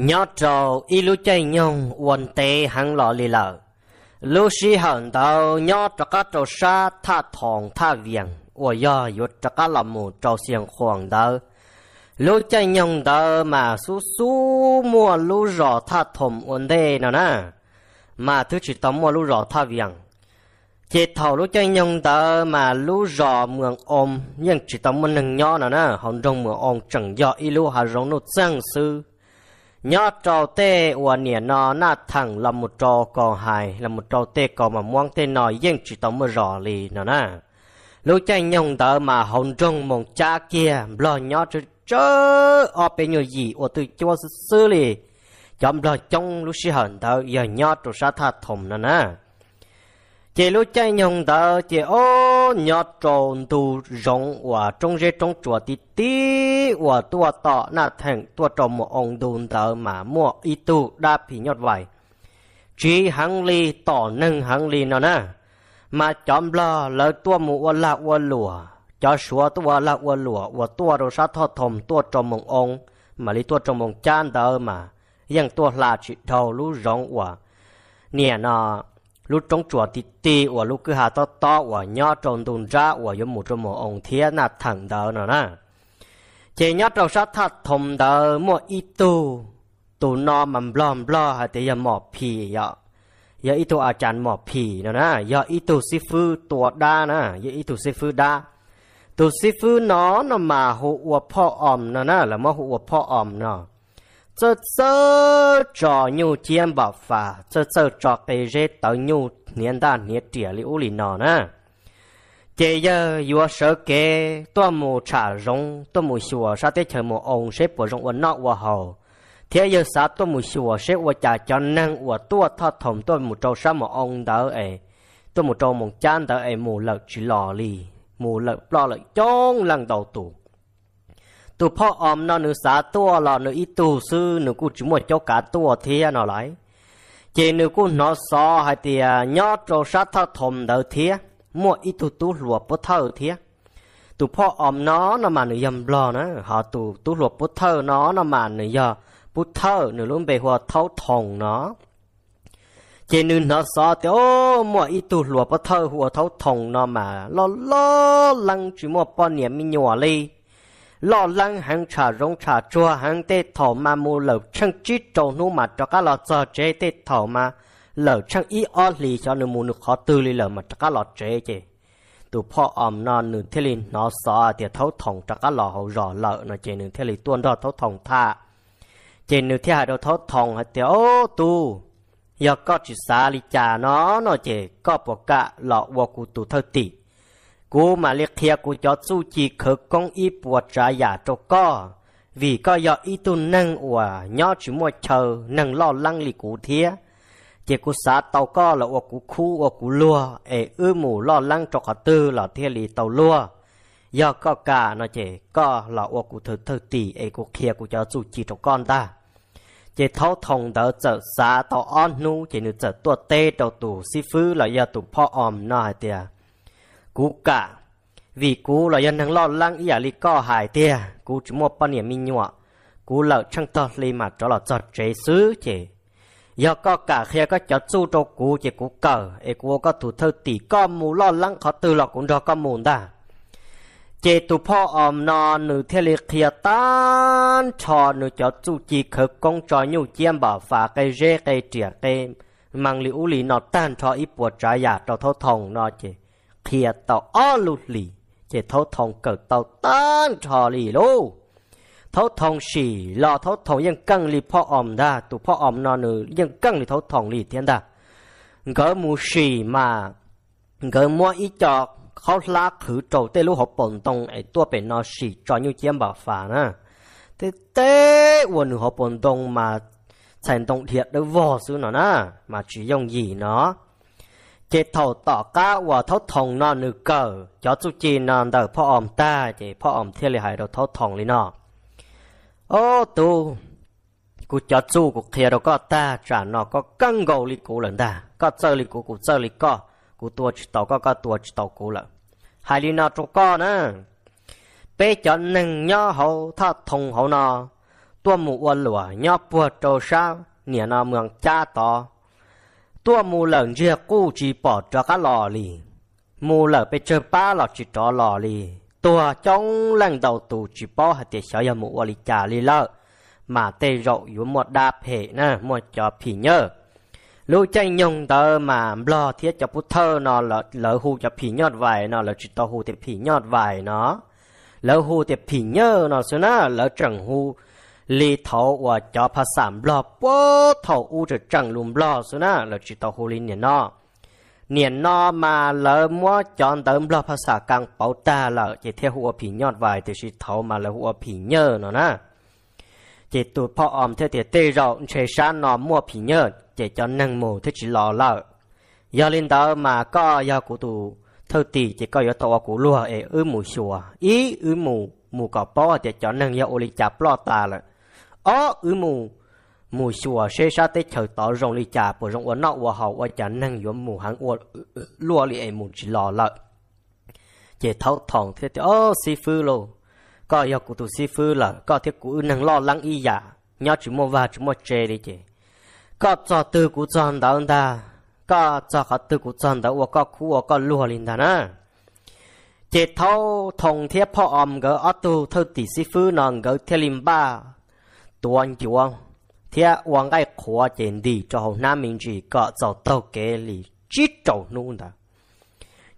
nhớ trò y lúc chơi nhung quần tê hắn lọ lì lợ lúc si hận tàu nhớ trò cá trò sa tha thòng tha viền ủa do yết trò cá làm mù trò xiềng khoảng đó lúc chơi nhung đó mà su su mua lúc rò tha thòng quần tê nào nè mà thứ chỉ tóm mua lúc rò tha viền chỉ thầu lúc chơi nhung đó mà lúc rò mường ôm nhưng chỉ tóm mình nhớ nào nè hồng rong mường ôm chẳng do y lúc hà rong nốt sang sư nhớ trâu tê và nè nó na thẳng là một trâu còn hài là một trâu tê còn mà muốn tê nó yên chỉ tao mới rõ lì nó na lúc chạy nhông tớ mà hồng trung mong cha kia lo nhớ chứ chớ ở bên nhiều gì và từ cho xứ lý chậm rồi trong lúc xí hận tớ giờ nhớ trâu sát tha thùng nó na chỉ lúc chạy nhung đó chỉ ô nhọt trồn tu rộng và trong rễ trong chùa tí tí và tua tọ na thành tua trồng một ông đùn tờ mà mua y tu đa phí nhọt vải chỉ hàng ly tỏ nâng hàng ly nó nè mà chọn lo lỡ tua mù là ua lùa cho sủa tua là ua lùa và tua đồ sát thọ thầm tua trồng một ông mà lý tua trồng một chan tờ mà nhưng tua là chỉ đầu lú rộng và nè nó ลูกจงจวดติตีว่าลูกคือหาต่อต่อว่าย่อจงตุนราว่ายมุจมอองเทียนัดถังเดานะนะเจย่อรงสัทธาทมเดาหมออีตูตูนอมันบลอมบลอหาเตยหมอพีเยอะยาอีตูอาจารย์หมอพี่น่ะนะยาอีตูซิฟื้ตัวดานะยาอีตูซิฟื้ดาตูซิฟื้นอนมาหัวพ่ออมน่ะนะ แล้วมาหัวพ่ออมเนาะ这这找牛肩膀法，这这找给热到牛年大年底里屋里闹呢。这要有手给多么查容，多么学啥的全部用谁不容我闹我好。thế giờ sao tôi muốn xua sẽ và trả cho năng và tôi thọ thầm tôi muốn trâu sao mà ông đỡ ấy tôi muốn trâu một chán đỡ ấy mù lợt chỉ lò lì mù lợt lo lợt chong lần đầu tủ tụ phò om nó nữ xá tua là nữ ít tù sư nữ cụ chúng một cho cả tua thia nó lại chỉ nữ cụ nó so hay thì nhớ trâu sát thao thầm đầu thia mua ít tù tú lùa bút thơ thia tụ phò om nó nó mà nữ yầm lo nó họ tụ tú lùa bút thơ nó nó mà nữ giờ bút thơ nữ luôn về hòa thâu thòng nó chỉ nữ nó so thì ô mua ít tù lùa bút thơ hòa thâu thòng nó mà lo lo lăng chỉ mua bao niệm mi nhỏ li lo lắng hàng trà rong trà chua hàng tê thổ mà mù lẩu chăng chít trầu nu mà cho các lọ giờ chế tê thổ mà lẩu chăng ý o lì cho nữ mù nữ khó tư lì lẩu mà cho các lọ chế chế tụ phò ẩm nó nữ thê lì nó xóa thì thấu thòng cho các lọ hậu rõ lợ nó chế nữ thê lì tuôn đó thấu thòng tha chế nữ thê hại đâu thấu thòng hả thì ô tu giờ có chỉ xa lì trà nó nó chế có bỏ cả lọ vô cụ tụ thơ tỉ Cú mà liệt thịa của cho chú chỉ khờ công y bùa trả giả cho co. Vì có do ý tu nâng ủa nhỏ chỉ mua chờ nâng lo lăng lì cụ thịa. Chỉ cú xã tàu co là ủa cụ khu ủa cụ lùa. Ê ư mù lo lăng cho cả tư là thịa lì tàu lùa. Do có cả nó chỉ có là ủa cú thử thử tỷ ê cú thịa của cho chú chỉ cho con ta chỉ thấu thông đỡ chở xa tàu on nu chỉ nữ chở tua tê đầu tù si phứ là giờ tù po om nói hay cú cả vì cú là dân hàng lo lắng ý à lý co hại tia cú chỉ mua bao nhiêu minh nhọ cú lợ chẳng to li mà cho là cho chế xứ chỉ do có cả khi có cho su cho cú chỉ cú cờ e cú có thủ thơ tỷ co mù lo lắng khó từ lọ cũng do có mù ta chế tụ po om nọ nữ thế li kia tan cho nữ cho su chỉ khờ công cho nhu chiêm bảo phá cây rễ cây trĩa cây mang liu li nó tan cho ít bùa trái giả cho thâu thòng nó chỉ kia tàu ó lụt lì chỉ thấu thông cực tàu tan trò lì lô thấu thông xì lò thấu thông yên căng lì phò ồm đa tụ phò ồm nọ nữ yên căng lì thấu thông lì thiên đa gỡ mù xì mà gỡ mua ít cho khó lá khử trầu tê lũ hộp bồn tông ấy tua bể nó xì cho như chiếm bảo phà nè thế tê quần hộp bồn tông mà thành tông thiệt đâu vò xứ nó nè mà chỉ dùng gì nó chỉ thầu tỏ cá và thấu thòng nó nữ cờ cho chú chi nàn đời พ่ออมตาจีพ่ออมเที่ยเลยหายเราเท้าทองเลยเนาะโอ้ตูกูจะสู้กูเคลียร์เราก็ตาจานเนาะก็กังโกลิกูเลยตาก็เจอลิกูกูเจอลิก็กูตัวจิตตก็ก็ตัวจิตตกูเลยหายลีนาจุก็นะเป๊ะจนหนึ่งย่อเขาถ้าทงเขาเนาะตัวหมูอ้วนหลัวย่อปวดโจช้าเหนียนาเมืองจ้าต่อ tua mù lợn dìa cú chỉ bỏ cho cá lò mù lợn bị chơi ba lò chỉ cho lò lì tua trong lần đầu tù chỉ bỏ hạt tiền 小人物我里家里了，马对肉有么搭配呢？么叫皮肉？lúc tranh nhung tờ mà lo thiết cho bút thơ nó lỡ lỡ hu cho phỉ nhọt vài nó lỡ chỉ to hu thì phỉ nhọt nó lỡ hu thì phỉ nhơ nó xưa nó lỡ chẳng hu lì thầu và cho phá sản lo bố thầu u trở chẳng lùm lo số na là chỉ tàu hồ lì nhện nó niệm nó mà lỡ mua chọn tấm lo phá sản càng bảo ta là chỉ theo hùa phỉ nhọt vài thì chỉ thấu mà là hùa phỉ nhờ nó na chỉ tụ phò om theo thì tê rậu chế sáng nó mua phỉ nhờ chỉ cho nâng mù thế chỉ lọ lợ do lên đó mà có do cụ tụ thơ tì chỉ có do tàu của lùa ế ư mù xùa ý ư mù mù cỏ bó thì cho nâng do ô lì chạp lo ta là ó ư mù mù xua xe sa tê chờ tỏ rong li chà bộ rong ổn nọ ủa hậu ủa chả năng yếu mù hắn ủa lúa li em mù chỉ lò lợ chế thấu thòng thế thì ơ si phư lô có yêu cụ tụ si phư lợ có thiết cụ năng lo lắng y giả dạ. nhớ chỉ mua và chỉ mua chê đi chế có cho tư cụ chọn đó ông ta có cho họ tư cụ chọn đó ủa có khu ủa có lúa liền ta nè chế thấu thòng gỡ ó tu thâu tỷ si phư nòng gỡ thế lim ba tuan chuang thia wang ai khóa tiền đi cho hậu nam minh chỉ có cho tàu kế lì chỉ trầu nung đó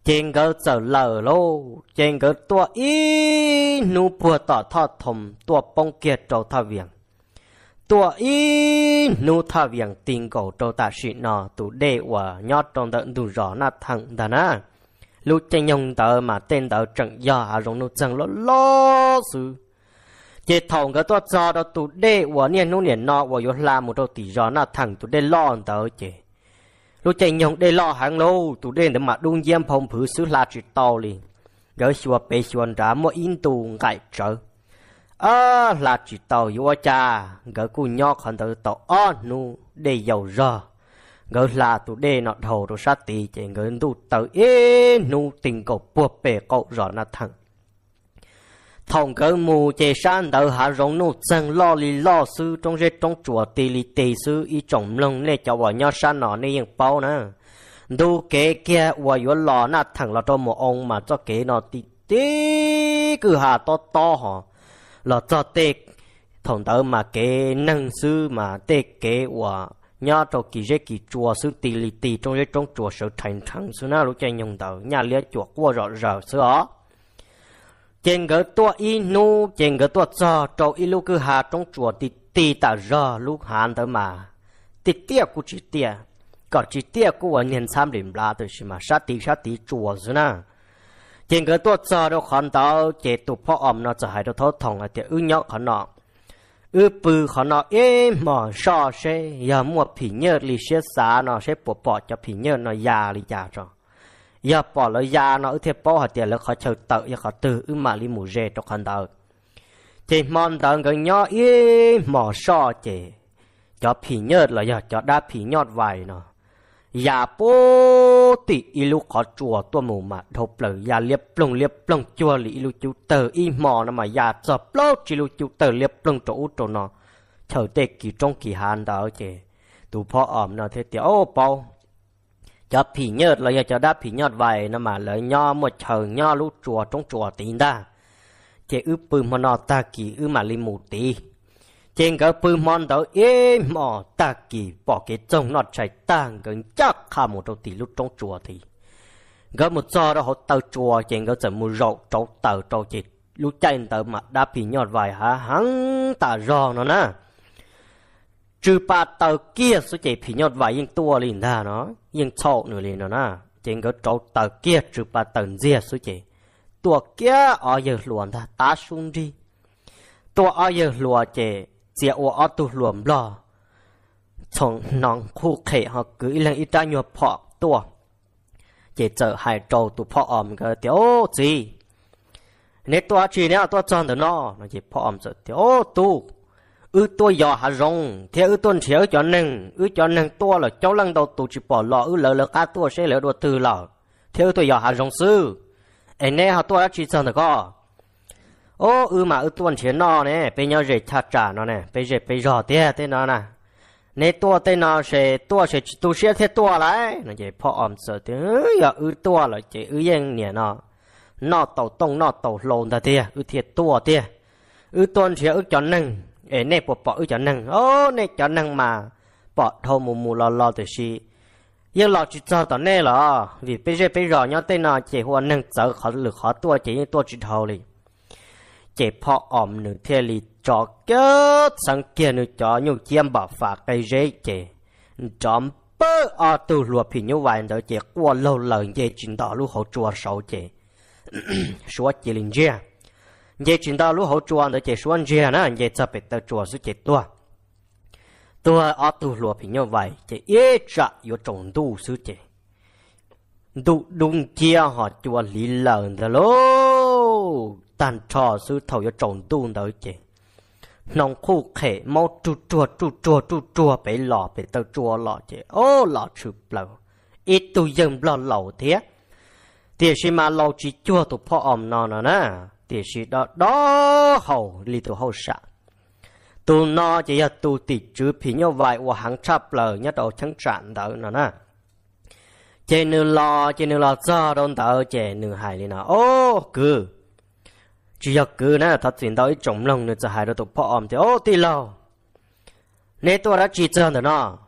chen gỡ trở lờ lô chen gỡ tua y nu bùa tỏ thọ thầm tua bông kia trầu thọ viền tua y nu thọ viền tình cổ trầu ta sĩ nọ tụ đệ và nhót trong tận đủ rõ na thằng đó na lúc chen nhung tờ mà tên tờ trận do à rong nu chẳng lo lo sự chế thòng cái tuột giò đó tụ đê của niên nô niên nọ của yo làm một đầu tỷ giò na thằng tụ đê lo tớ chế lúc chạy nhộng đê lo hàng lâu tụ đê để mà đun diêm phòng phứ xứ la chỉ to liền gỡ xua bê xuân ra mua in tù ngại trở à là chỉ tàu yêu cha gỡ cu nho còn tử tàu on nu đê giàu rờ gỡ là tụ đê nọ đầu đồ sát tì chế gỡ tụ tàu ê nu tình cầu buộc bể cậu rõ na thằng thòng cỡ mù chè san đỡ hạ rong nô chân lo lì lo sư trong rết trong chùa tì lì tì sư y trọng lông lê cho vào nhau san nọ nê yên bao nè đu kế kia và yếu lò na thẳng là cho một ông mà cho kế nó tì tì cứ hạ to to hả là cho tê thòng đỡ mà kế năng sư mà tê kế và nhà cho kỳ rết kỳ chùa sư tì lì tì trong rết trong chùa sự thành thẳng sư na lúc chơi nhung đỡ nhà lia chùa qua rõ rõ sư ó จงกตัวอีนูเจงกตัวจอโจอีลูกคือหาตรงจวดติดตีตารอลูกหานเอมา ติดเตี้ยกูจีเตียก็จีเตียกูว่าเนียนซ้ำริมลาตัวใช่ไหมชาติชาติจวดนะเจงกตัวจอเราขันเตอเจตุพ่ออมนอจะหายเราทอทองอะเตี้ยอึยอกขนาดอึปือขันาดเอ๋มอชอเชยามัวผีเงือลิเชสานอเชปปอจะผีเงือนอยาลิจ่าจ้อ giờ bỏ lỡ già nó thì bỏ họ tiền lỡ họ chờ tự giờ họ tự ứng mà li mù rê cho con tờ thì mòn tờ gần nhỏ ý mỏ so chè cho phì nhớt là giờ cho đa phì nhọt vầy nó giờ bố tị ý lúc họ chùa tua mù mà thộp lỡ giờ liệp plong liệp plong chùa lì lưu lúc chú tờ ý mò nó mà giờ giờ plong chỉ lưu chú tờ liệp plong chỗ út chỗ nó chờ tê kỳ trong kỳ hàn tờ chè tụ phò ẩm nó thế tiểu ô bao cho phì nhợt là cho đã phì nhợt vậy nó mà lời nho một chờ nho lúc chùa trong chùa tí ta chế ư bư mà nó ta kỳ ư mà li mù tí trên cái bư mòn đó ê mò ta kỳ bỏ cái trông nó chạy tang gần chắc khá một đầu tí lúc trong chùa thì gỡ một giờ đó họ tàu chùa trên cái chợ mua rậu trâu tàu trâu chết lúc chạy tàu mà đã phì nhợt vậy hả hắn ta rò nó nè trừ ba tàu kia số chỉ phi nhọt vài yên tua liền ra nó yên sọ nữa liền nó na trên cái chỗ tàu kia trừ bà tàu kia số chỉ tua kia ở giờ luồn ta ta xuống đi tua ở giờ luồn chỉ chỉ ở tu luồn lo chồng nòng khu khệ họ cứ lên ít ra nhiều phọ tua chỉ chờ hai trâu tu phọ ôm cái tiểu gì nếu tua chỉ nếu tua chọn được nó nó chỉ phọ ôm sợ tiểu tu ư tôi giờ hà rong thế ư tôi thiếu cho nên ư cho nên tôi là cháu lăng đầu tụ chỉ bỏ lọ ư lỡ lỡ cá tôi sẽ lỡ đồ từ lọ thế ư tôi giờ hà rong sư anh nè hà tôi đã chỉ sơn được co ô ư mà ư tôi thiếu nọ nè bây giờ rể chặt trả nọ nè bây giờ bây giờ thế thế nọ nè nè tôi thế nọ sẽ tôi sẽ chỉ tôi sẽ thế tôi lại nó chỉ phò âm sợ thế giờ ư tôi là chỉ ư yên nè nọ, nọ tàu tông nọ tàu lồn ta thế ư thiệt tôi thế ư tôi thiếu ư cho nên ế bộ bỏ cho năng ô nè cho năng mà bỏ thô mù mù lo lo từ xí nhưng lo chỉ cho tao nè lo vì bây giờ bây giờ nhau tên nào chỉ hoa năng sợ khó lực khó tua chỉ như tua chỉ thầu liền chỉ phọ ổm nửa thiên lì cho kéo sang kia nửa cho nhiều chiêm bảo phá cây rễ chỉ chóm bơ ở từ lùa phì như vậy rồi chỉ qua lâu lời về chuyện đó lúc hậu chùa sầu chỉ số chỉ linh riêng giờ chúng ta lúc hậu chùa nữa chỉ xuống giờ nữa giờ tập bị tàu chùa suốt chỉ tua tua ở tu lùa thì như vậy chỉ ít chợ yếu trồng tu suốt chỉ đủ đúng kia họ chùa lý lợn rồi lô tàn trò suốt thầu yếu trồng tu nữa chỉ nông khu khể mau chu chùa chu chùa chu chùa bị lọ bị tàu chùa lọ chỉ ô lọ chụp lợn ít tu dân lọ lẩu thế thì xin mà lọ chỉ chùa tụ phò om nó nữa nè thì sĩ đó đó hầu li tù hầu sạ tù no chỉ là tù tị chữ phí nhau vậy và hàng chập lờ nhất đầu chẳng trạng đó nó nè chê nữ lo chê nữ lo cho đôn tờ chê nữ hài li nó ô cứ chỉ là cứ nè thật chuyện đó ít trọng lòng nữa cho hài đó tụ bỏ om thì ô tị lo nếu tôi đã chỉ chân đó nó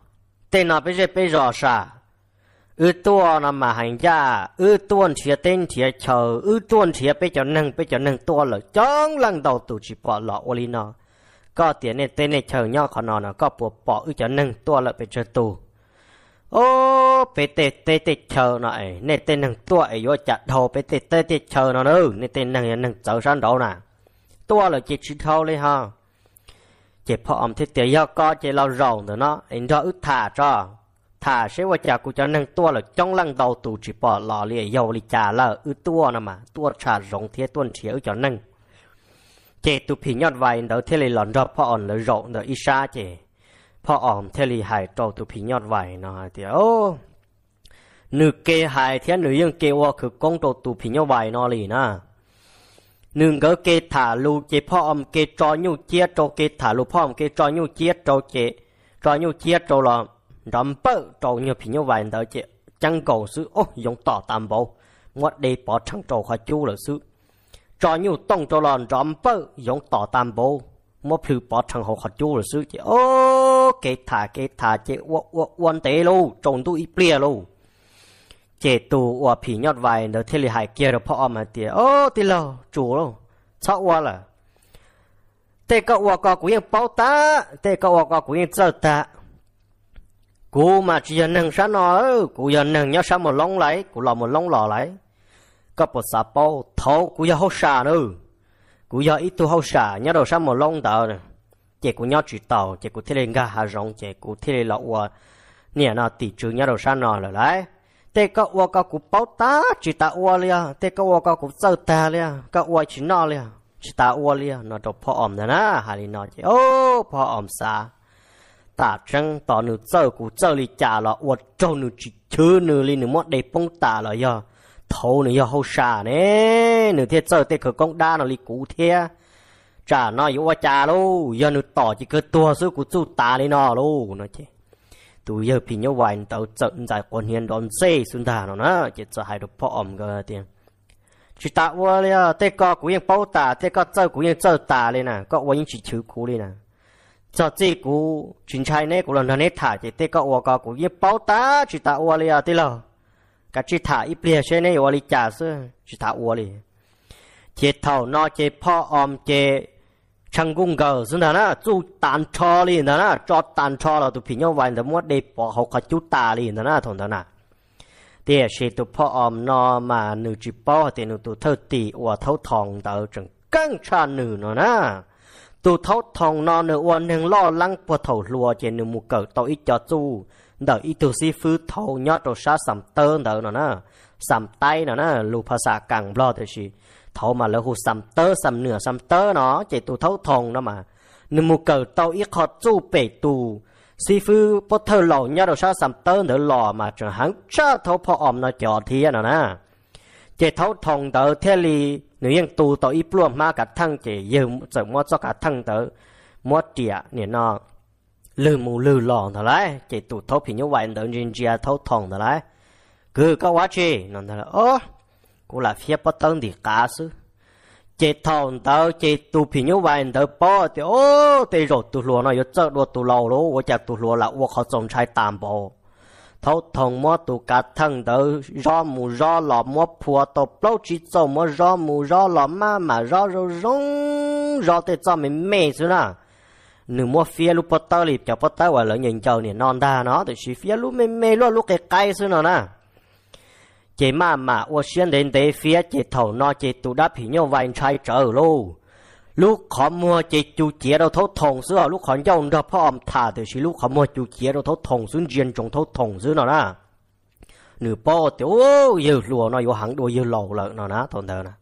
tên nó bây giờ bây giờ sao อือตัวนำมาหันยาอือต้วนเทียเต้นเทียเชออือต้วนเทียไปจนหนึ่งไปจนหนึ่งตัวเลยจ้องลังเดาตูจีปอหล่อวลีนอก็เตียนเต้นเนเชิงย่อขอนอนก็ปวดปออือจนหนึ่งตัวเลยไปเจอตูโอ้ไปเตะเตะเตะเชอหน่อยเนเต้นหนึ่งตัวไอ้อดจัดโทไปเตะเตะเตะเชอหน่อยเนอ่นเต้นหนึ่งหนึ่งเจ้าสันโดน่ะตัวเลยเจ็ดชินเท่าเลยฮะ เจ็บพออมที่เตียยอก็เจ็บเรารองเถอะเนาะไอ้ดออึดถ่าจ้า thà sẽ ว่าจากกูจะนั่งตัวหรือจ้องลังเตาตูจีปอหล่อเลียยาวลิจาละอือตัวนะมาตัวชารงเทียต้นเฉียวจะนั่งเจตุพิยอดไวเดาเทลีหลอนรอบพ่ออ่อนหรือรอกเดาอิชาเจพ่ออ่อมเทลีหายโตตุพิยอดไวนะเดี๋ยวนึกเกหายเทียนหรือยังเกว่าคือกงโตตุพิยอดไวนอลีนะหนึ่งก็เกถาลูเจพ่ออมเกจอยูเจียโตเกถาลูพ่ออมเกจอยูเจียโตเจจอยูเจียโตหลอม rậm bơ trâu như phi như vậy đó chị chẳng cầu sư ô dùng tỏ tạm bộ ngọt đi bỏ trăng trâu khỏi chú là sư trò nhiều tông trâu lòn rậm bơ dùng tỏ tam bộ một phí bỏ trăng hồ khỏi chú là sư chị ô kê thả kê thả chị quân tế lô trông tu ít bia lô chị tu ô phi nhót vậy đó thế là hai kia rồi bỏ mà tìa ô tì lô chú lô sao ô là tê cậu ô cậu cũng yên bao ta tê cậu ô cậu cũng yên chơi ta Cô mà chỉ dân hàng sáng nó, cô dân hàng nhớ sáng một lông lấy, cô lò một lông lò lấy. Có một sạp bao, thấu cô giờ hốt xà nữa. Cô giờ ít tu hốt xà, nhớ đầu sáng một lông tờ nè. Chị cô nhớ chỉ tàu, chị cô thế lên ga hà rộng, chị cô thế lên lọ quà. Nè nó tỷ trường nhớ đầu sáng nó rồi đấy. thế có ua có cụ báo tá, chỉ ta ua liền, thế có ua có cụ sâu ta liền, có ua chỉ nó liền, Chỉ ta ua liền, nó đọc phó ổm nè nà, hà lì nọ chị, ô, phó ổm xa. ตาจังต่อหนูเจ้ากูเจ้าลีจ่าลรออวดเจ้าหนูจิชื่อหนูลีหนูมดได้ป้องตาหรอยอทูหนูย่อเฮาชาเน่หนูเทียเจ้าเตะเขากองด้านูลีกูเทียจ่าน้อยอยู่ว่าจ่าลูย่อหนูต่อจิเกิตัวซื้อกูจู้ตาลีนอลูนะเจ้ตัวเยอะพิ่เยอวันเต่าเจ้าใจคนเฮียนดอนเซ่สุดทาเนาะเจ้จะให้ดูพ่ออมก็เตียงชิตาวัวเลย่ะเตะก็กูยังป้าตาเตะก็เจ้ากูยังเจ้าตาเลยนะก็วันยังจิชื่อกูเลยนะ cho chị cú chính trai này của lần này thả chị tê có uo có cú yếp bao tá chị ta uo liền tê lờ cả chị thả ít liền xe này uo liền trả sư chị thả uo liền chị thầu nó chị po om chị chẳng cung gờ xin thằng nó chú tàn cho liền thằng nó cho tàn cho là tụi phi nhau vài thằng mua để bỏ học cả chú ta liền thằng nó thằng thằng nó xe chị tụi po om nó mà nữ chị bao thì nữ tụi thâu tì uo thâu thòng tờ chẳng căng cha nữ nó nè ตัูทอทองนอเนื้อวันหนึ่งล่อลังปวดเท้าลัวเจนูมุกเกอต่ออีจอดจู่เดออีตัวซีฟื้นเท้ายอดัวชาสัมเตอร์เดอหน่อนะสัมไตหน่อนะลูภาษากังบลอเตชีเท้ามาแล้วหูสัมเตอร์สัมเหนือสัมเตอร์เนาะเจตัูทอทองเนาะมาเนื้อมุกเกอต่ออีขอดจู่เปิดตูสีฟื้นปวดเท้าหล่อยอดัวชาสัมเตอร์เดอหล่อมาจนหังชาเท้าพออมนอจอดเทียหน่อนะ chế thấu thông tớ thế li nếu yên tu tớ ít plua mà cả thăng chế giờ giờ mua cho cả thăng tớ mua trẻ nè nó lư mù lư lòn thà lái chế tu thấu thì như vậy tớ nên chia thấu thông thà lái cứ có quá chi nó thà là ơ cũng là phía bất tân thì cá sư chế thòng tớ chế tu thì như vậy tớ bỏ thì ô thì rồi tu lúa nó yếu chớ đua tu lâu lúa và chả tu lúa là ô khó trồng trái tạm bộ thâu thông mô tù cả thân tử do mù do lọ mô phùa tổ bâu chỉ dâu mô do mù do lọ ma mà do rô rông do tê cho mình mê xứ nà nửa mô phía lúc bọt tao lịp cho bọt tao và lỡ nhìn châu nè non ta nó thì chỉ phía lúc mê mê luôn lúc cái cây xứ nà nà chị mà mà ô xuyên đến tế phía chị thầu nó chị tù đáp hình nhau vài trai trở luôn ลูกขอมัวเจจูเจียเราททงซื้อลูกขอนย่องเราพ่ออมถาเดี๋ยวชีลูกขอมัวจูเจียเราททงซึ่งเจียนจงททงซื้อหน่อนะหนูอป้อเตียวเยือหลัวหน่อยหังดูเยือหล่อเลยหน่อนะตอนเดินนะ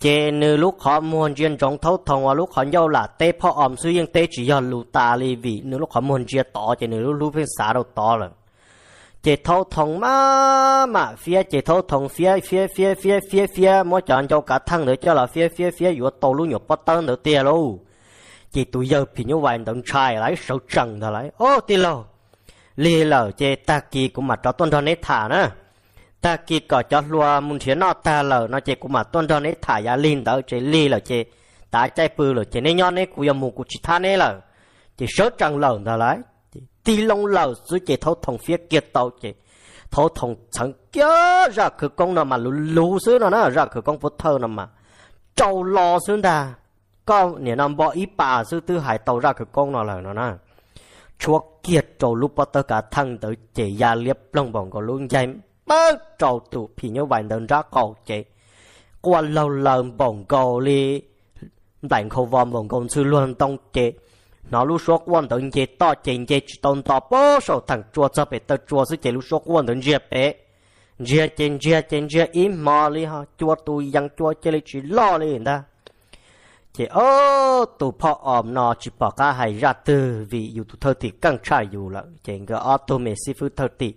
เจนือลูกขอมัวเจียนจงททงว่าลูกขอนย่องหล่ะเต้พ่ออมซื้อยังเต้จียอนลูตาลีวีหนูลูกขอมัวเจียต่อเจนือลูกลูกเพื่อสาเราต่อเลย chị thâu thòng mà mà phía chỉ thâu thòng phía phía phía phía phía phía mỗi chọn cho cả thân nữa cho là phía phía phía vừa tàu luôn nhập bắt tăng nữa tiền luôn chị tụi giờ thì như vậy đồng trai lại sầu trần thôi lại ô tiền luôn, lì lờ chế ta kỳ cũng mà cho tuân thọ nết thả nữa ta kỳ có cho lùa muốn thế nó ta lờ nó chế cũng mà tuân thọ nết thả ya dạ linh đỡ chế lì lờ chế ta chạy bự lờ chế nên nhon nết cũng giờ mù cũng chỉ tha nết lờ chỉ sầu trần lờ thôi lại tí lông lầu dưới chế thấu thông phía kia tàu chế thấu thông chẳng kia ra cứ công nào mà lú lú xứ nó nó ra cứ công phút thơ nào mà trâu lò xứ đà có nè nằm bỏ ý bà xứ tư hải tàu ra cứ công nào là nó nè chúa kia trâu lúc bắt tơ cả thân tới chế gia liếp lông bỏng có luôn dây bớt trâu tụ phì nhớ vài đơn ra cầu chế qua lâu lần bỏng cầu li đánh khâu vòng bỏng cầu sư luôn tông chế nó lúc số quân đồng chế to chỉnh chế tôn to bao số thằng chua cho bé tơ chua sức chế lúc số quan đơn chế bé chế chỉnh chế chỉnh chế im mò li ha chua tu yang chua chế li chỉ lo li ta chế ô tu phò ôm nó chỉ bỏ cả hai ra từ vì dù tu thơ thì căng trai dù là chế người ô ờ, tu mẹ sư phụ thơ thì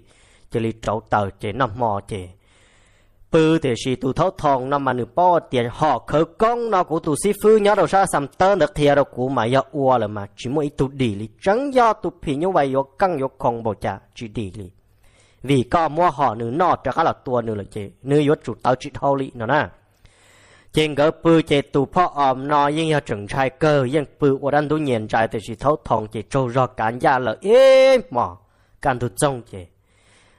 chế li trấu tờ chế nằm mò chế bư thì si tu thấu thòng nó mà nửa bao tiền họ khởi công nó của tu sĩ phu nhớ đầu ra xăm tơ được thiệt đầu của mà do ua là mà chỉ mỗi tụ đi li chẳng do tụ phi như vậy do căng do không bỏ trả chỉ đi li vì có mua họ nửa nọ cho khá là tua nửa là chế nửa yếu chủ tao chỉ thâu li nó nè trên gỡ bự chế tu phò ôm nó nhưng do trưởng trai cơ nhưng bự của đàn tu nhìn trai thì si thấu thòng chế trâu do cán gia lợi ế mỏ cán tu trông chế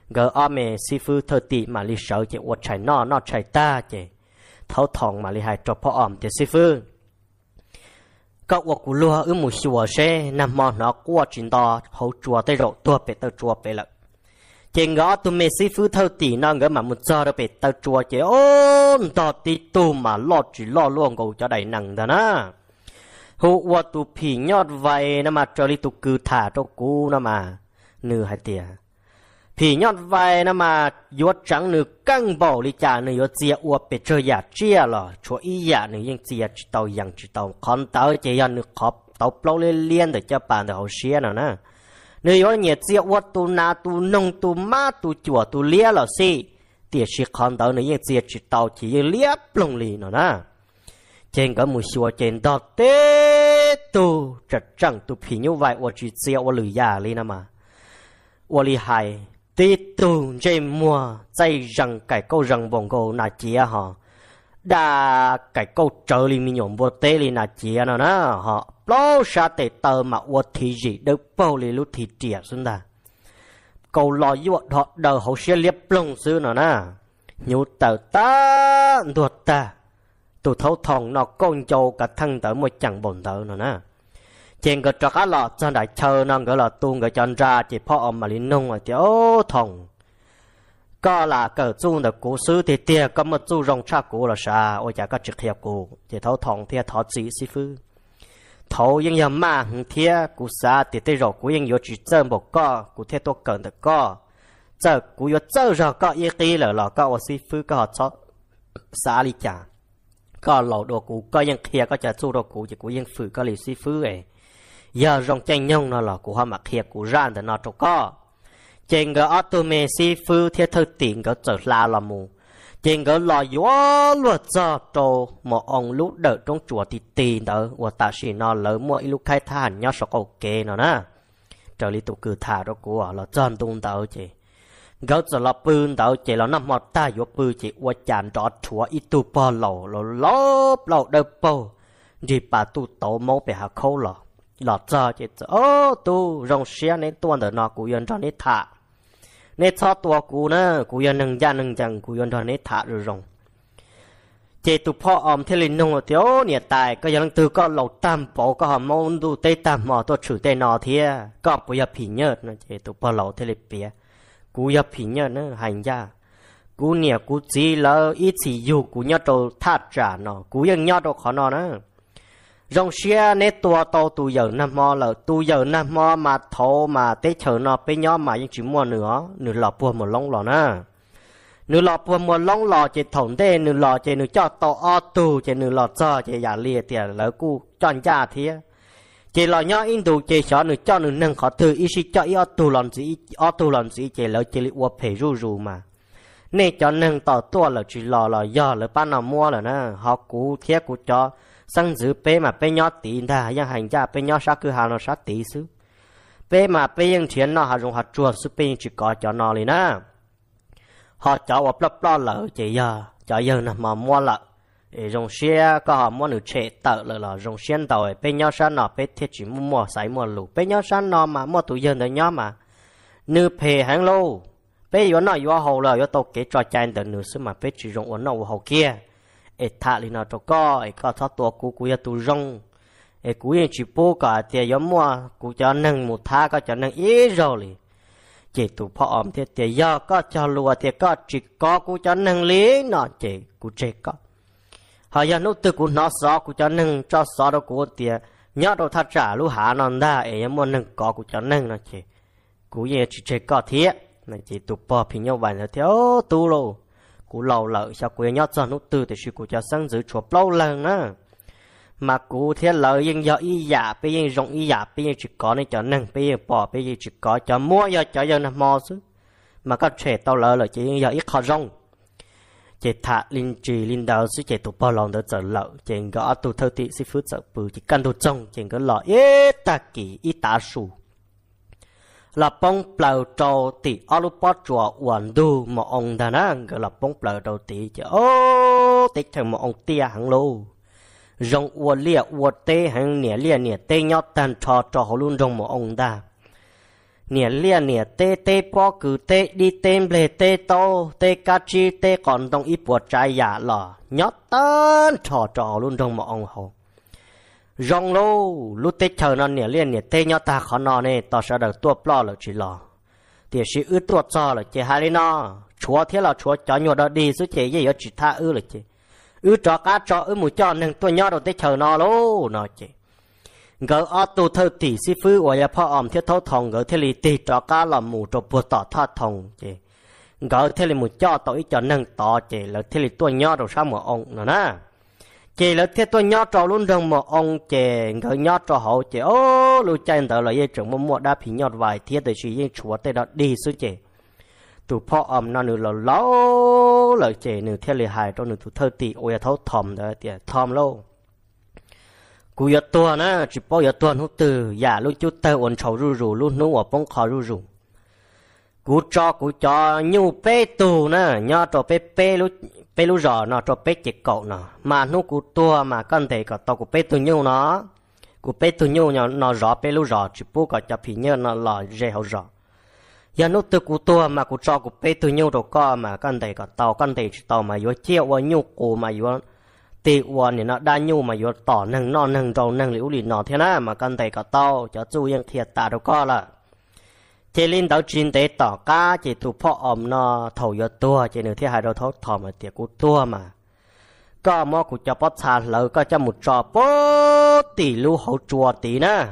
gỡ o mẹ sư phụ thơ tị mà li sợ chị uất chạy no no chạy ta chị thấu thòng mà li hại cho phó ỏm chị sư phụ có uất cú lúa ư mù xùa xe nằm mò nó cua chín to hậu chùa tây rộ tua bể tơ chùa bể lợn chị ngõ tụi mẹ sư phụ thơ tị nó ngỡ mà muốn cho đâu bể tơ chùa chị ôm to tị tu mà lo chỉ lọ luôn gầu cho đầy nặng đó na hụ uất tụ phì nhót vậy nó mà cho li tụ cừ thả cho cú nó mà nửa hai tiền ผียอดไวนะมายอดจังหนึ่งกั้งบ่อลิจาหนึ่งยอดเจียอวเป็ดเจียเจียลรอชัวอีหยาหนึ่งยังเจียจิตเอายังจิตเอาคอนเต์เจียหนึ่งขอบเตาปล่าเลี้ยนแต่จะปานแต่เขาเชียนะนะหนึ่งยอดเนี่ยเจียอวตูนาตูนงตูมาตูจั่วตูเลี้ยลรอสิเตี๋ยชิคอนเต์หนึ่งยังเจียจิตเอาจียังเลี้ยปลงลีนะนะเจนก็มือชัวเจนดอเตตูจัดจังตูผียอดไวอวจีเจียอวหรือยาลีนะมาอวลีไฮ tí tu dây mua dây rằng cái câu rằng bổng gồ nà chia họ đa cái câu trở li mi nhổm vô tế li nà chia nó nó họ lo xa tệ tờ mà vô thị gì được bao li lúc thì chia xuống ta câu lo vô họ đờ hậu sẽ liếp lông sư nó nè nhu tờ ta đuột ta tụ thấu thòng nó con châu cả thân tờ một chẳng bổn tờ nó nè chèn cái trọc á lọ chân đại chờ nâng cái lọ tung cái chân ra chỉ phò ông mà linh nung ở chỗ thông có là cờ chung được cú sư thì tiền có một chú rong cha cú là xa ôi chả có trực hiệp cú chỉ thấu thông thì thọ chỉ sư phu thấu nhưng nhà mà hứng thia cố sa thì tây rồi cú nhưng yếu chỉ chân một co cú thế tôi cần được co giờ cú yếu chơi rồi có ý kỳ là là có sư phu có họ cho sa lý chả có lẩu đồ cú có yên kia có chả chú đồ cú chỉ cú yên phụ có lý sư phư ấy giờ rong chanh nhông nó là của hoa mặc hiệp của ran thì nó trâu có chênh cái auto mê si phu thiết thư tiền cái trở la là mù chênh cái lò gió luật giờ trâu một ông lũ đợi trong chùa thì tiền đó và ta chỉ nó lỡ mỗi lúc khai thả nhau sợ cầu kê nó nè trở li tụ cử thả đó của là chân tung tao chị gỡ trở là pươn tao chị là năm mọt ta vô pư chị qua chàn trọ chùa ít tu bò lầu lầu lốp lầu đơ bầu đi bà tu tổ mẫu về hạ khâu lò lọ cho chị ô tu rong xe nên tuần đỡ nó cụ yên cho nên thả nên cho tua cụ nè cụ yên nâng gia nâng chẳng cụ yên cho nên thả rồi rong chị tu phò om thế linh nông thiếu nhiệt tài có dân từ có lộc tam bộ có hòm môn du tây tam mò tôi chữ tây nọ thế có cụ yên phì nhớ nè chị tu phò lộc thế lịch bia cụ yên phì nhớ nè hành gia cụ nè cụ chỉ lỡ ít chỉ dù cụ nhớ đồ thắt trả nó cụ yên nhớ đồ khó nó nè rong xia nét tua to tu giờ nam mo là tu giờ nam mo mà thô mà tế chờ nó bé nhỏ mà những chỉ mua nữa nửa lọ bùa một lông lọ nè nửa lọ bùa một lông lọ chỉ thủng đê nửa lọ chỉ nửa cho to o tu chỉ nửa lọ cho chỉ giả lìa tiền lỡ cu chọn cha thế chỉ lọ nhỏ in tu chỉ cho nửa cho nửa nâng khó thư ý si cho ý o tu làm gì o tu làm gì chỉ lỡ chỉ uo phê ru ru mà nên cho nâng tỏ tua là chỉ lọ lọ do lỡ ban nào mua là nè họ cú thiết cú cho sang giữ bê mà bê nhỏ tí ta yang hành gia bê nhỏ sát cứ hà nó sát tí xứ bê mà bê yang chiến nó hà dùng hạt chuột sư bê chỉ có cho nó lì na, họ cháu ở plop lo lỡ chỉ giờ cho giờ nè mà mua lợ để dùng xe có họ mua được chế tợ lợ là dùng xe tàu ấy bên nhau sáng nó bên thiết chỉ mua mua sải mua lù bên nhau sáng nó mà mua tụi giờ nữa nhó mà nửa phe hàng lô bên yếu nó yếu hồ lợ yếu tàu kế trò chạy từ nửa xứ mà bên chỉ dùng uống nọ hồ kia e thà li nó cho có e có thoát tua cú cú ya tu rong e cú yên chỉ bố cả tiền yếm mua cú cho nâng một tha có cho nâng ít rồi li chỉ tu phò om thế tiền do có cho lùa thế có chỉ có cú cho nâng lý nó chỉ cú chỉ có họ giờ nút từ cú nó xó cú cho nâng cho xó đâu cú tiền nhớ đâu thật trả lũ hạ nó da, e yếm mua nâng có cú cho nâng nó chỉ cú yên chỉ chỉ có thế nó chỉ tu phò phi nhau vậy nó theo tu rồi cú lâu lợ cho quê nhót cho nút tư thì sư cú cho sáng giữ chùa lâu lần á mà cú thế lợ yên do y giả bây giờ rộng y giả bây giờ chỉ có nên cho nâng bây giờ bỏ bây giờ chỉ có cho mua do cho giờ nằm mò chứ mà có trẻ tao lợ là chỉ yên do ít khó rong chỉ thả linh trì linh đạo sư chỉ tụ bao lòng đỡ trở lỡ chỉ gõ tụ thơ tị sư phước trợ bự chỉ căn tụ trong chỉ có lọ ít ta kỳ ít ta sù là bông bầu trầu thì alu bó chùa uẩn đu mà ông ta nó gọi là bông bầu trầu thì chứ ô tích thằng mà ông tia hàng lô rong ua lia ua tê hàng nè lia nè tê nhót tan trò trò hồ luôn rong mà ông ta nè lia nè tê tê bó cứ tê đi tê lê tê tô tê cá chi tê còn đông ít bùa trái giả lò nhót tan trò trò luôn rong mà ông hồ rong lô lúc tết chờ nó nè liền nè tê nhau ta khó nó nè tao sợ được tua plo là chỉ lo thì sĩ ư tua cho là chỉ hai nó chúa thế là chúa cho nhau đó đi số chỉ gì ở chỉ tha ư là chỉ ư cho cá cho ư mù cho nên tua nhau đầu tết chờ nó lô nó chỉ ngỡ ở tu thơ tỷ sĩ phứ của thiết thấu thòng ngỡ thế lì tỷ cho cá là mù cho bùa tỏ tha thòng chỉ ngỡ thế lì mù cho tao ít cho nâng tỏ chỉ là thế lì tua nhau đầu sao mà ông nó na chị là thế tôi nhớ trò luôn đường mà ông chị người nhớ trò hậu chị ô lũ chạy tớ là dây trưởng mà mua đá phí nhọt vài thiết để chỉ dây chúa tê đó đi sư chị tụ phó ẩm nó nữ là lỡ lỡ chị nữ thế lì hài cho nữ tụ thơ tì ôi à thấu thòm đó tìa thòm lâu cú yếu tua nè chỉ bao yếu tua hút từ giả dạ, luôn chú tơ ổn chầu rù rù luôn nú ở bông khó rù rù cú cho cú cho nhiều pê tù nè nhớ trò pê pê luôn bé lú rò nó cho bé chỉ cậu nó mà nó cú tua mà con thể có tàu của bé tu nhau nó của bé tu nhau nó nó rõ bé lú rò chỉ bố có cho phí nhớ nó lò dễ hậu rõ. giờ nó tự cú tua mà cú cho của bé tu nhau đồ co mà con thể có tàu con thể chỉ tàu mà yếu chia qua nhau cú mà yếu tì qua thì nó đa nhau mà yếu tỏ nâng nó nâng rầu nâng liễu lì nó thế nào mà con thể có tàu cho chú yên thiệt tà đồ co là chỉ linh đầu chín tế tỏ cá chỉ tu phò ôm nó thầu yo tua chỉ nửa thiên hai đầu thấu thò mà tiệt cú tua mà có mò cú cho bót xà lỡ có cho một trò bố tỷ lu hậu chùa tỷ nè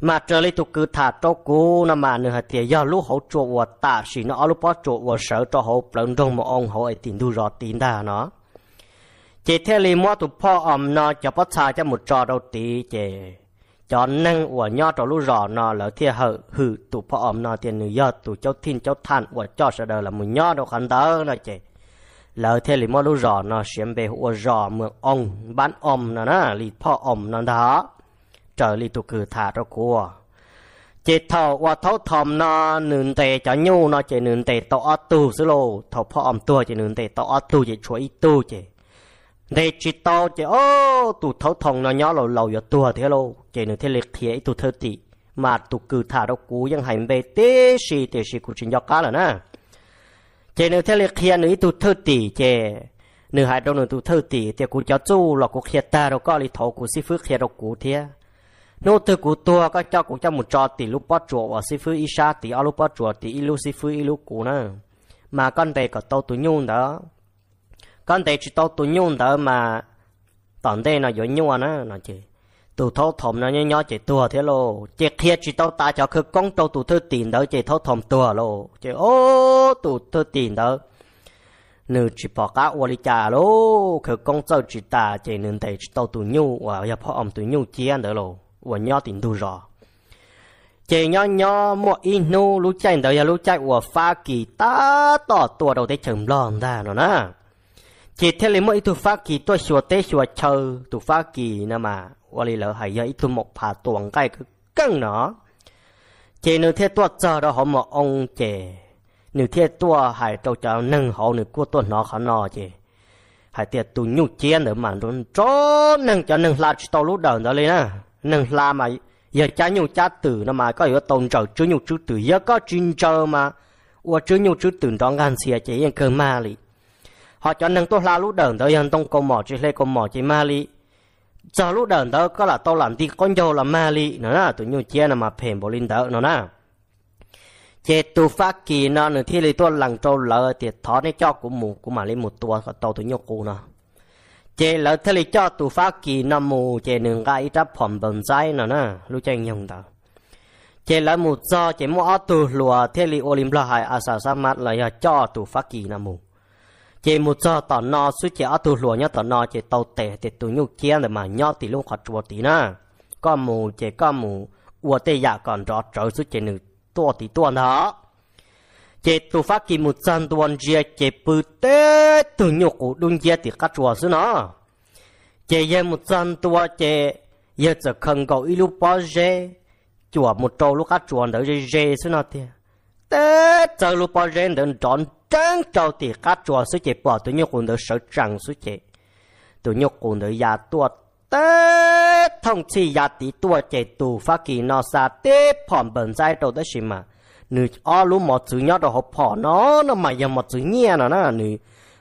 mà trở lại tụ cứ thả cho cô nó mà nửa hạt tiệt do lu hậu chùa của ta xì nó lu bó chùa của sợ cho hậu lớn trong một ông hậu ấy tìm du rò tín đà nó chỉ theo lý mò tụ phò ôm nó cho bót xà cho một trò đầu tỷ chỉ cho năng của nho trò lu rõ nó là thiên hở hư tụ phò ôm nó tiền nữ do tụ cháu thiên cháu than của cho sợ đời là một nho đâu khăn tớ nó chị lỡ thế lì mò lu rõ nó xem về hùa rõ mượn ông bán ôm nó nó lì phò ôm nó đó trở lì tụ cử thả cho của chị thọ qua thấu thầm nó nương tề cho nhu nó chị nương tề tọ tu xí lô thọ phò ôm tua chị nương tề tọ tu chị chuối tu chị để chỉ to chỉ ô tụ thấu thòng nó nhỏ lầu lầu giờ tua thế lô chỉ nửa thế liệt thế tụ thơ tị mà tụ cử thả đâu cú ยัง hành về tế sĩ tế sĩ cũng trình nhóc cá là nè chỉ nửa thế liệt thế nửa tụ thơ tị chỉ nửa hai đâu nửa tụ thơ tị thì cũng cho chú là cũng khía ta đâu có lý thấu cũng sĩ phước khía đâu cú thế nô từ cú tua có cho cũng cho một trò tỷ lúc bắt chuột và sĩ phước isha tỷ ở lúc bắt chuột tỷ ilu sĩ phước ilu cú nè mà con về có tàu tụ nhung đó con để chỉ tôi tụ nhung đó mà tòn đây nó giống nhung nó nó chứ tụ thâu thầm nó nhớ nhớ chỉ tua thế lô chỉ kia chỉ tôi ta cho cứ công tao tụ thứ tiền đó chỉ thâu thầm tua lô chỉ ô tụ thứ tiền đó nữ chỉ bỏ cá ô cha lô cứ công tao chỉ ta chỉ nên để chỉ tôi tụ nhung và giờ phó ông tụ nhung chiến đó lô và nhớ tiền đủ rồi chỉ nhỏ nhỏ mua inu lú chạy đó giờ lú chạy của pha kỳ ta tỏ tua đầu thế chừng lòn ra nó nè chỉ thế lấy mỗi tu phát kỳ tôi sửa tế sửa chờ tu phát kỳ nè mà qua lì lỡ hay vậy tu một phà tuồng cái cứ căng nó chỉ nếu thế tôi chờ đó họ mà ông chè nếu thế tôi hay tôi chờ nâng họ nếu của tôi nó khó nọ chỉ hay tiệt tu nhu chiến nữa mà nó cho nâng cho nâng là tao lúc đầu đó lên á nâng là mà giờ cha nhu cha tử nè mà có yếu tồn trở chứ nhu chứ tử giờ có chuyên chờ mà qua chứ nhu chứ tử đó ngàn xìa chỉ yên cơ ma lì họ cho nên tôi là lúc đờn tới dân tông cầu mỏ chỉ lê cầu mỏ chỉ Mali giờ lúc đờn tới có là tôi làm đi con dâu là Mali nó là tôi nhiều chia là mà phèn bộ linh đỡ nó nè chế tu phát kỳ nó nữa thì lấy tôi lần trâu lỡ thì thọ nó cho của mù của mà lấy một tua có tàu tôi nhiều cụ nó chế lỡ thế lấy cho tu phát kỳ nó mù chế nương gai đáp phẩm bẩn dây nó nè lúc chơi nhung đó chế lỡ một do chế mua tu lùa thế lấy olim lo hại asa sa là cho tu phát kỳ nó mù chỉ một giờ tỏ nọ suy chỉ ở tù lúa nhá tỏ nọ chỉ tàu tẻ thì tù nhục kia để mà nhọ thì luôn khỏi chùa tí na, có mù chỉ có mù ua tê dạ còn rõ trở suy chỉ nữ tua tí tua đó chỉ tù phát kỳ một dân tuần chia chỉ bự tê tù nhục của đun chia thì cắt chùa suy nó chỉ ye một dân tua chỉ ye chỉ có ít ilu bao giờ chùa một trâu lúc cắt chùa đỡ dê dê suy nó thì tết chờ lúc bỏ rèn đơn tròn trắng trâu thì cá chua suy chế bỏ tụi nhóc cùng đỡ sợ trăng suy chế tụi nhóc cùng đỡ già tua tết thông chi già tí tua chế tù phá kỳ nó xa tết phỏm bẩn dai đầu đó xí mà nữ o lúc một chữ nhóc đó hộp phỏ nó nó mà giờ một chữ nhẹ nó nó nữ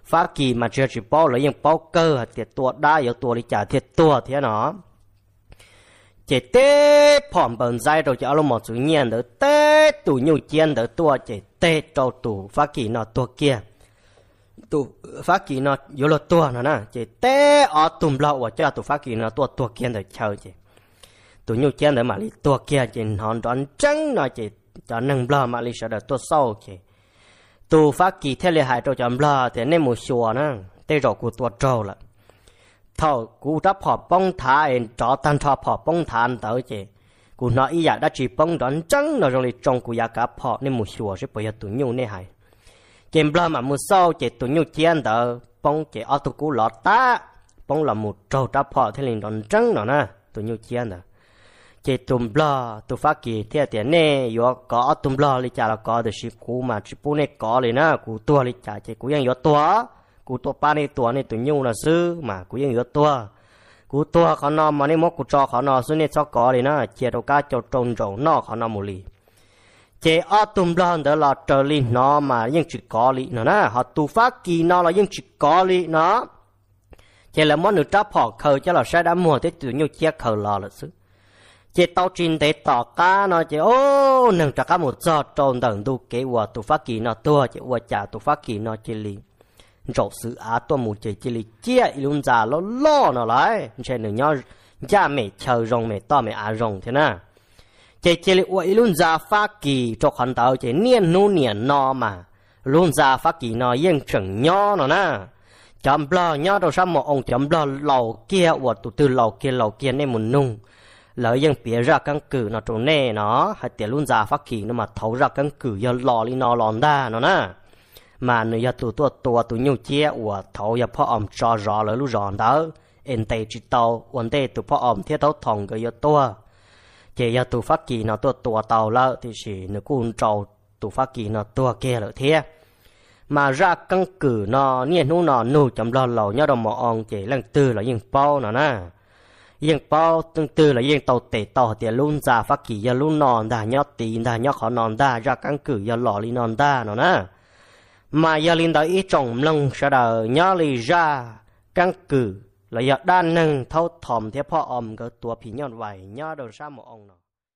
phá kỳ mà chưa chỉ bỏ lấy những bao cơ thì tua đa yếu tua đi trả thiệt tua thế nó chỉ tế phòng bần dây rồi cho lòng một chủ nhiên đó tế tủ nhiều chiên đó tua chỉ tế cho tủ phá kỳ nó tua kia tủ ờ, phá kỳ nó yếu lột tua nó nè chỉ tế ở tùm lọ và cho tủ phá kỳ nó tua tua kia đó chờ chỉ tủ nhiều chiên đó mà lý tua kia chỉ nó đón trắng nó chỉ cho nâng bờ mà lý sợ đó tua sâu chỉ tủ phá kỳ thế lệ hại cho cho bờ thì nên một chùa nè tế rõ của tua trâu lại thọ cụ đã phò bông thả em cho tan thọ phò bông thả anh tới chị cụ nói ý dạ đã chỉ bông đón trắng nó rồi trong cụ dạ cả phò nên một sủa sẽ bây giờ tụi nhau nè hay chị bơ mà một sau chị tụi nhau chiến tờ bông chị ở tụi cụ lọt ta bông là một trâu đã phò thế liền đón trắng nó nè tụi nhau chiến tờ chị tụm bơ tụi phát kỳ thế tiền nè yo có tụm bơ đi chả là có được sĩ cụ mà chỉ bố này có liền nè cụ tua đi chả chị cụ ยัง yo tua cú tua ba này tua này tụi nhung là sư mà cú yên nhớ tua cú tua khó nọ mà ni mốt cú cho khó nọ xuống ni cho có thì nó chia đầu cá cho trồng trồng nọ khó nọ một lì chế ở tùm lần đó là trở lì nó mà yên chỉ có lì nó nè họ tu phát kỳ nó là yên chỉ có lì nó chế là món nước tráp họ khờ cho là sai đã mua thế tụi nhung chia khờ lò là xứ, chế tao chín thế tỏ cá nó chế ô nâng trả cá một giờ trồng tầng tu kế hòa tu phát kỳ nó tua chế hòa trả tu phát kỳ nó chế lì rổ sự á tua mù chế chế lì chia luôn già lo lo nó lại chế nửa nhau cha mẹ chờ rồng mẹ to mẹ á rồng thế nào chế chế lì uậy luôn già phá kỳ cho khẩn tàu chế niên nu niên no mà luôn già phá kỳ nó yên chừng nho nó na chấm bơ nho đâu sao mà ông chấm bơ lầu kia và tụt từ lầu kia lầu kia nên muốn nung lợi yên bịa ra căn cử nó trốn nè nó hay tiền luôn già phát kỳ nó mà thấu ra căn cử giờ lò đi nó lòn ra nó na mà nếu giờ tụi tôi tụi tụi nhiều chia của thấu giờ phó ông cho rõ lời lúc rõ đó em tay chỉ tàu vấn đề tụ phó ông thiết tàu thòng cái giờ tôi chỉ giờ tụi phát kỳ nó tôi tụi tàu lợ thì chỉ nó cũng trầu tụi phát kỳ nó tụi kia lợ thế mà ra căn cứ nó nhiên nu nó nu chấm lo lầu nhau đồng mỏ ông chỉ lần tư là yên bao nó nè yên bao tương tư là yên tàu tệ tàu thì luôn già phát kỳ giờ luôn nòn đà nhau tì đà nhau khó nòn đà ra căn cứ giờ lò li nòn đà nó nè mà giờ linh đó ý trọng lông sẽ đờ nhớ lì ra căn cứ là giờ đa nâng thâu thòm thế phò ôm cái tua phí nhọn vải nhớ đồ sa một ông nó